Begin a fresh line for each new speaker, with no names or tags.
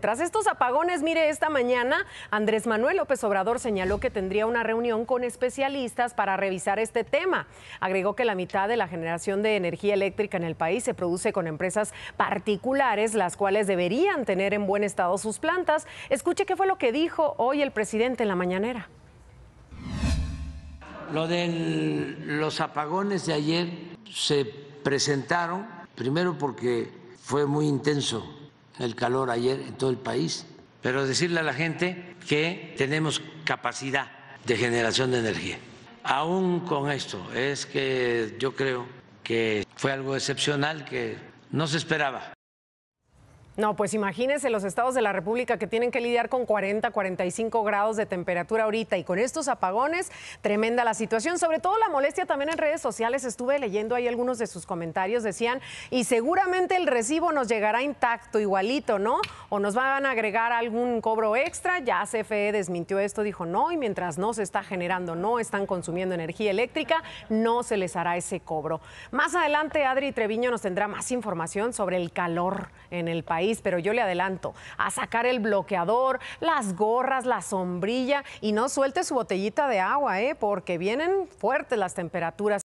Tras estos apagones, mire, esta mañana Andrés Manuel López Obrador señaló que tendría una reunión con especialistas para revisar este tema. Agregó que la mitad de la generación de energía eléctrica en el país se produce con empresas particulares, las cuales deberían tener en buen estado sus plantas. Escuche qué fue lo que dijo hoy el presidente en la mañanera.
Lo de los apagones de ayer se presentaron, primero porque fue muy intenso el calor ayer en todo el país, pero decirle a la gente que tenemos capacidad de generación de energía. Aún con esto, es que yo creo que fue algo excepcional que no se esperaba
no, pues imagínense los estados de la República que tienen que lidiar con 40, 45 grados de temperatura ahorita y con estos apagones, tremenda la situación, sobre todo la molestia también en redes sociales, estuve leyendo ahí algunos de sus comentarios, decían, y seguramente el recibo nos llegará intacto, igualito, ¿no? O nos van a agregar algún cobro extra, ya CFE desmintió esto, dijo no, y mientras no se está generando, no están consumiendo energía eléctrica, no se les hará ese cobro. Más adelante, Adri Treviño nos tendrá más información sobre el calor en el país pero yo le adelanto, a sacar el bloqueador, las gorras, la sombrilla y no suelte su botellita de agua, ¿eh? porque vienen fuertes las temperaturas.